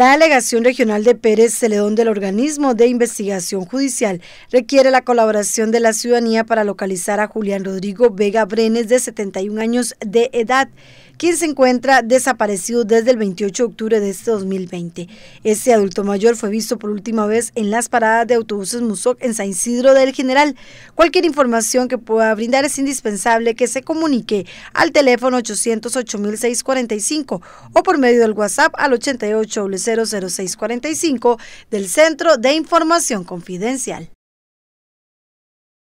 La delegación regional de Pérez Celedón del organismo de investigación judicial requiere la colaboración de la ciudadanía para localizar a Julián Rodrigo Vega Brenes, de 71 años de edad, quien se encuentra desaparecido desde el 28 de octubre de este 2020. Este adulto mayor fue visto por última vez en las paradas de autobuses Musoc en San Isidro del General. Cualquier información que pueda brindar es indispensable que se comunique al teléfono 808-645 o por medio del WhatsApp al 8800645 del Centro de Información Confidencial.